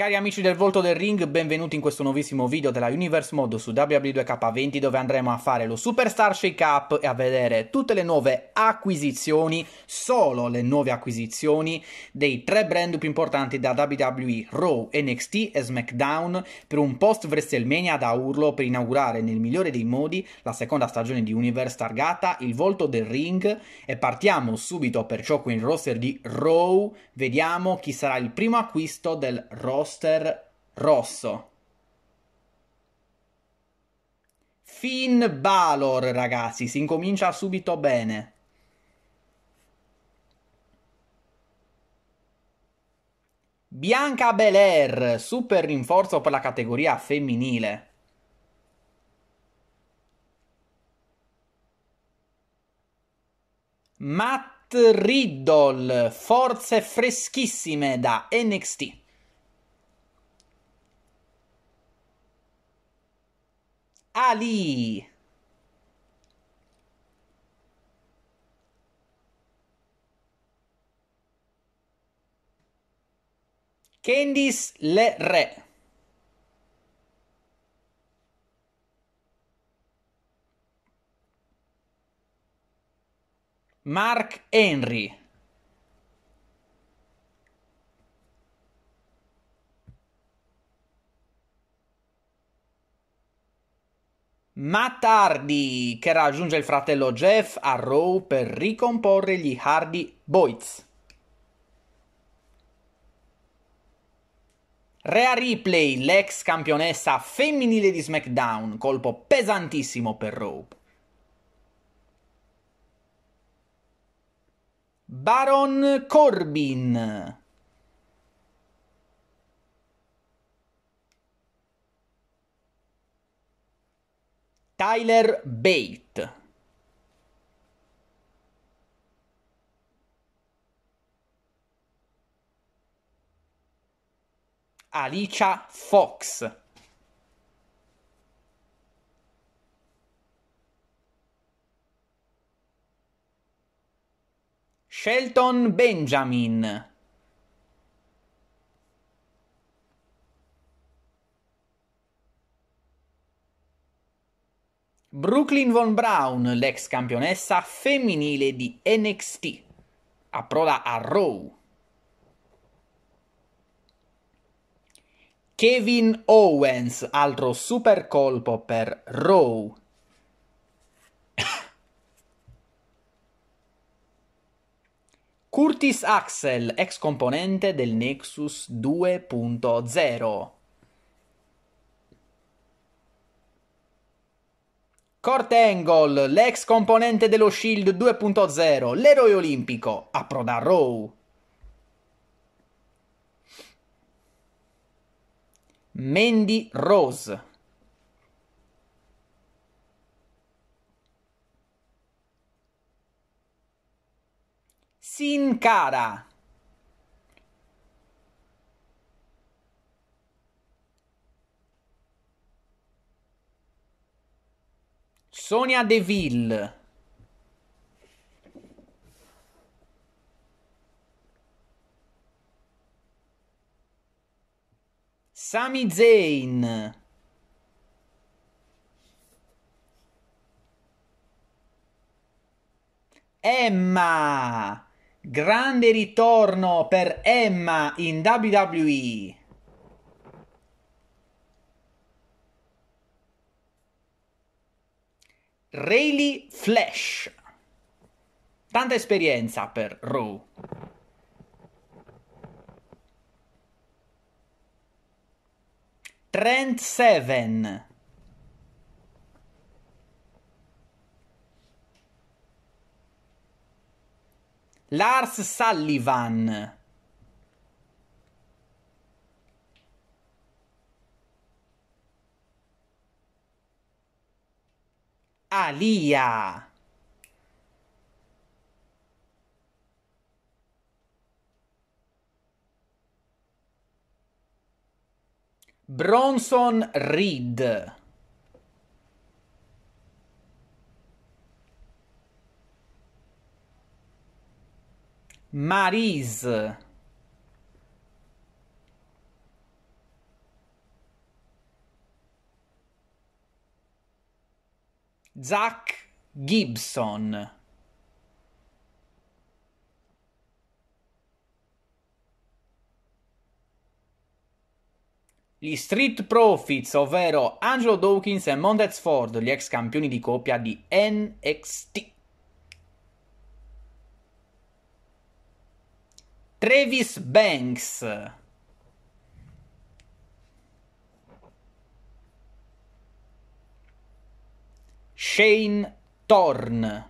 Cari amici del Volto del Ring, benvenuti in questo nuovissimo video della Universe Mod su ww 2 k 20 dove andremo a fare lo Superstar Shake Up e a vedere tutte le nuove acquisizioni, solo le nuove acquisizioni dei tre brand più importanti da WWE, Raw, NXT e SmackDown per un post WrestleMania da urlo per inaugurare nel migliore dei modi la seconda stagione di Universe targata Il Volto del Ring e partiamo subito perciò con il roster di Raw, vediamo chi sarà il primo acquisto del roster roster rosso. Finn Balor, ragazzi, si incomincia subito bene. Bianca Belair, super rinforzo per la categoria femminile. Matt Riddle, forze freschissime da NXT. Ali. Candice Le Re. Mark Henry. Ma tardi, che raggiunge il fratello Jeff a Raw per ricomporre gli Hardy Boys. Rea Ripley, l'ex campionessa femminile di SmackDown, colpo pesantissimo per Raw. Baron Corbin, Tyler Bate. Alicia Fox. Shelton Benjamin. Brooklyn Von Brown, l'ex campionessa femminile di NXT, approda a Raw. Kevin Owens, altro super colpo per Raw. Curtis Axel, ex componente del Nexus 2.0. Kurt Angle, l'ex componente dello Shield 2.0, l'eroe olimpico, approda a Raw. Mandy Rose. Sin Cara. Sonia Deville. Sami Zayn. Emma. Grande ritorno per Emma in WWE. Rayleigh Flash. Tanta esperienza per Raw. Trent Seven. Lars Sullivan. Alia. Bronson Reed. Marise. Zach Gibson Gli Street Profits, ovvero Angelo Dawkins e Montez Ford, gli ex campioni di coppia di NXT. Travis Banks. Shane Thorn.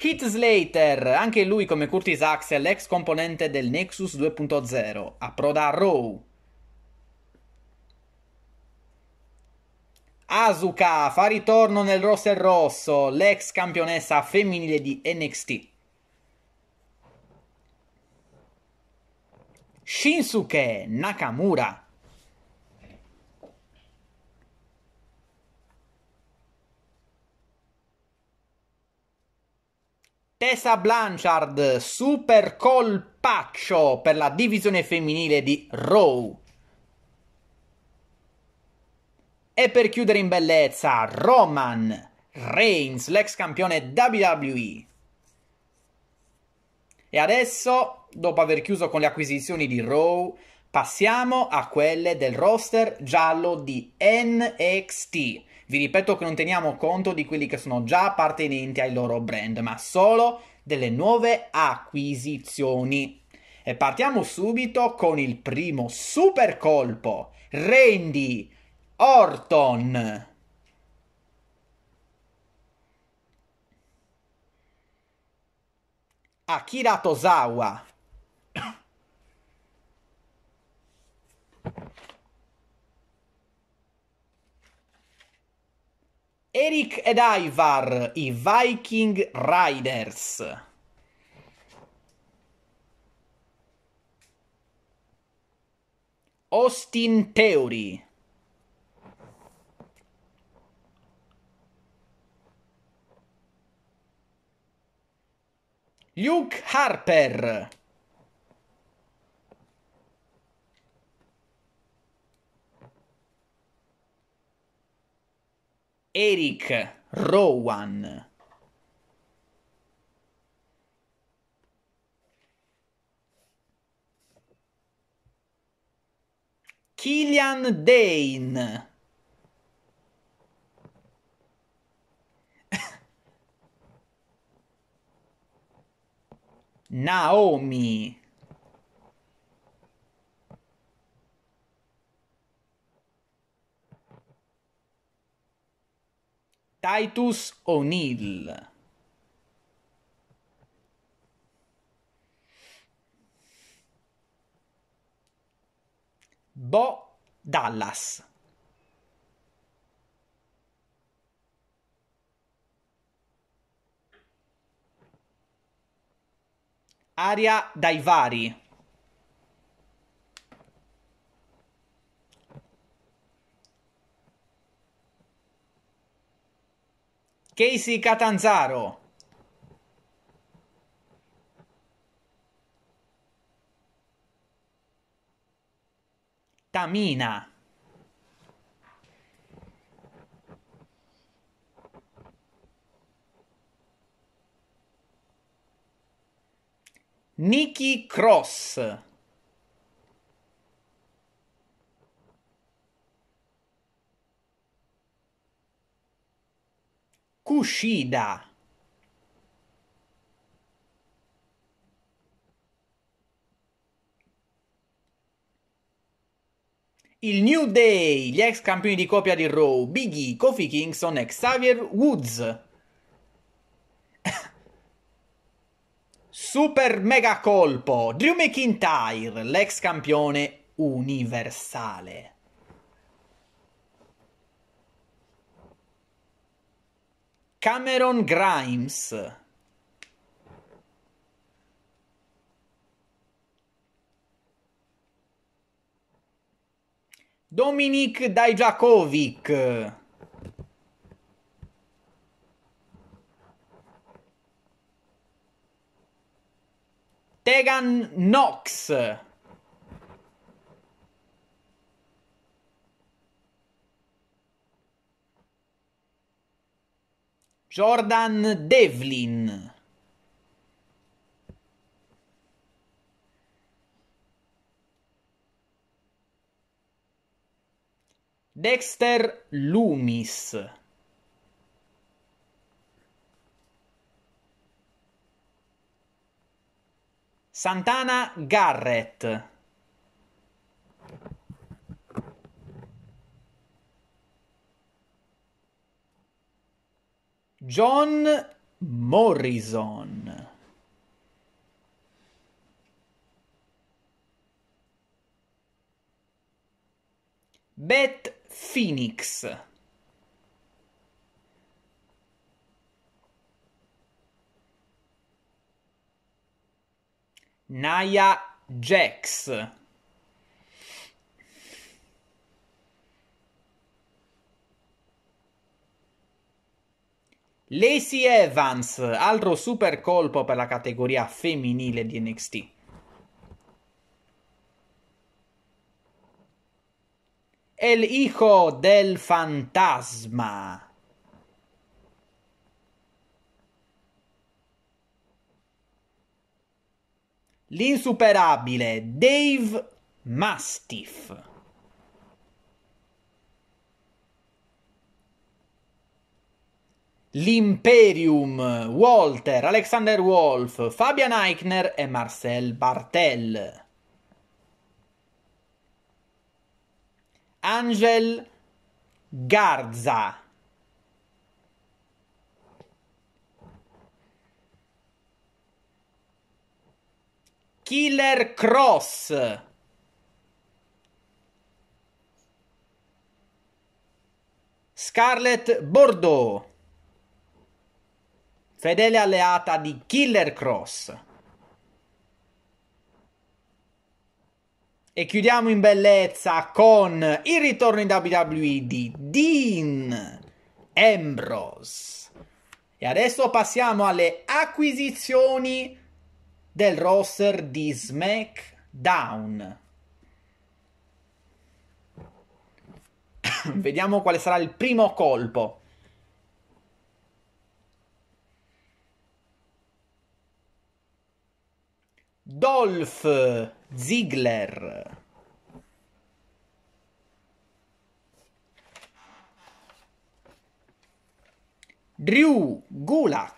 Heath Slater, anche lui come Curtis Axel, ex componente del Nexus 2.0, approda a Raw. Asuka fa ritorno nel rosso e rosso, l'ex campionessa femminile di NXT. Shinsuke Nakamura. Tessa Blanchard, super colpaccio per la divisione femminile di Raw. E per chiudere in bellezza, Roman Reigns, l'ex campione WWE. E adesso dopo aver chiuso con le acquisizioni di Raw, passiamo a quelle del roster giallo di NXT. Vi ripeto che non teniamo conto di quelli che sono già appartenenti ai loro brand, ma solo delle nuove acquisizioni. E partiamo subito con il primo super colpo, Randy Orton. Akira Tozawa Eric ed Ivar, i Viking Riders. Austin Theory. Luke Harper. Eric Rowan Killian Dane Naomi Titus O'Neill. Bo Dallas. Aria Daivari. Casey Catanzaro. Tamina. Nikki Cross. Kushida. Il New Day, gli ex campioni di coppia di Raw, E, Kofi Kingston e Xavier Woods. Super mega colpo, Drew McIntyre, l'ex campione universale. Cameron Grimes. Dominik Dajakovic. Tegan Knox. Jordan Devlin. Dexter Loomis. Santana Garrett. John Morrison. Beth Phoenix. Naya Jacks. Lacey Evans, altro super colpo per la categoria femminile di NXT. El hijo del fantasma. L'insuperabile Dave Mastiff. l'Imperium, Walter, Alexander Wolf, Fabian Eichner e Marcel Bartel. Angel Garza. Killer Cross. Scarlett Bordeaux fedele alleata di Killer Cross. E chiudiamo in bellezza con il ritorno in WWE di Dean Ambrose. E adesso passiamo alle acquisizioni del roster di SmackDown. Vediamo quale sarà il primo colpo. Dolph Ziggler. Drew Gulak.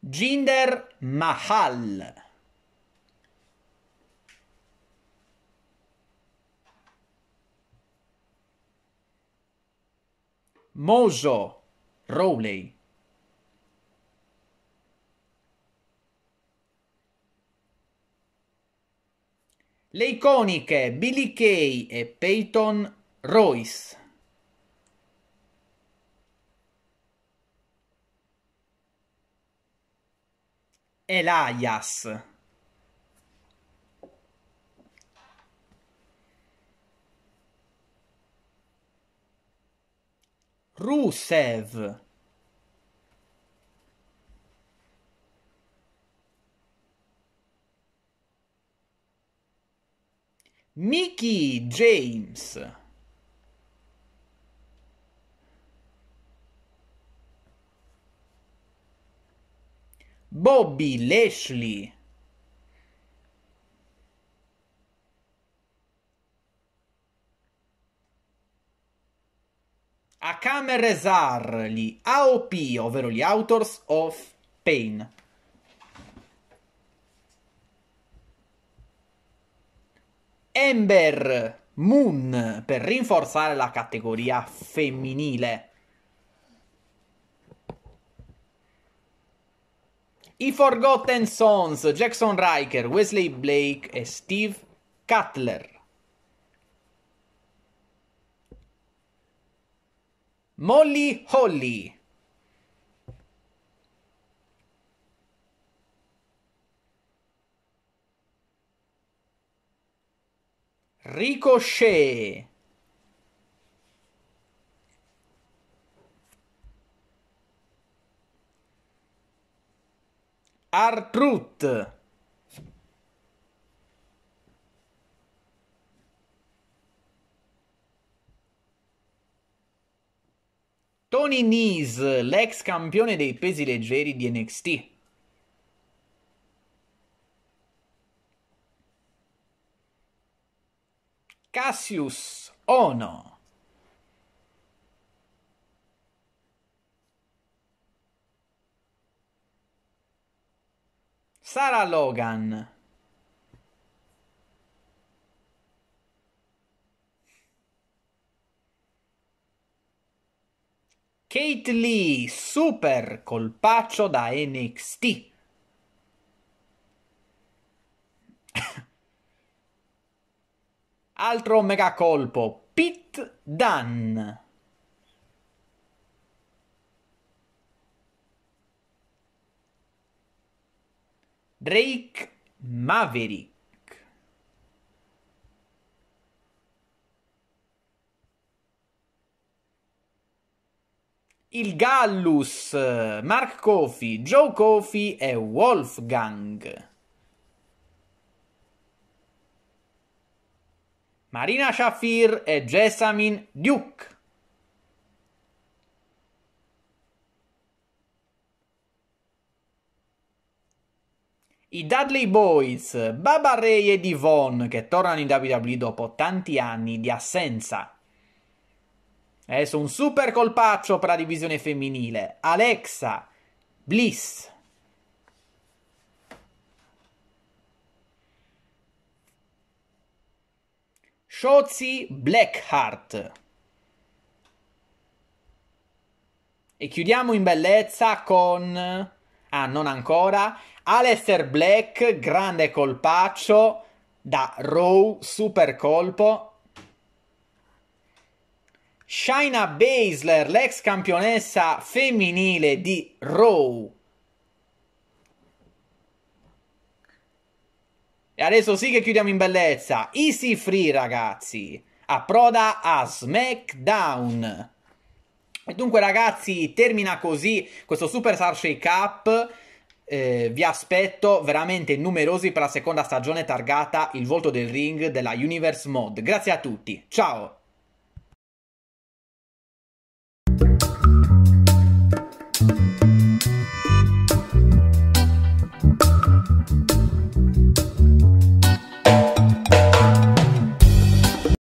Jinder Mahal. Moso Rowley. Le iconiche Billy Kay e Peyton Royce. Elias. Rusev. Mickey James. Bobby Lashley. Tamerezar, gli AOP, ovvero gli Authors of Pain. Ember Moon per rinforzare la categoria femminile. I Forgotten Sons, Jackson Riker, Wesley Blake e Steve Cutler. Molly Holly. Ricochet. Artrut. Tony Nese, l'ex campione dei pesi leggeri di NXT. Cassius Ono. Sara Logan. Kate Lee, super colpaccio da NXT. Altro mega colpo, Pit Dunn. Drake Maverick. il Gallus, Mark Kofi, Joe Kofi e Wolfgang. Marina Shafir e Jessamine Duke. I Dudley Boys, Baba Ray e Yvonne, che tornano in WWE dopo tanti anni di assenza. Adesso un super colpaccio per la divisione femminile. Alexa, Bliss. Shotzi Blackheart. E chiudiamo in bellezza con... Ah, non ancora. Aleister Black, grande colpaccio da Raw, super colpo. Shaina Baszler, l'ex campionessa femminile di Raw. E adesso sì che chiudiamo in bellezza. Easy Free, ragazzi. Approda a SmackDown. E dunque, ragazzi, termina così questo Super Star Shake Up. Eh, vi aspetto veramente numerosi per la seconda stagione targata Il volto del ring della Universe Mod. Grazie a tutti. Ciao.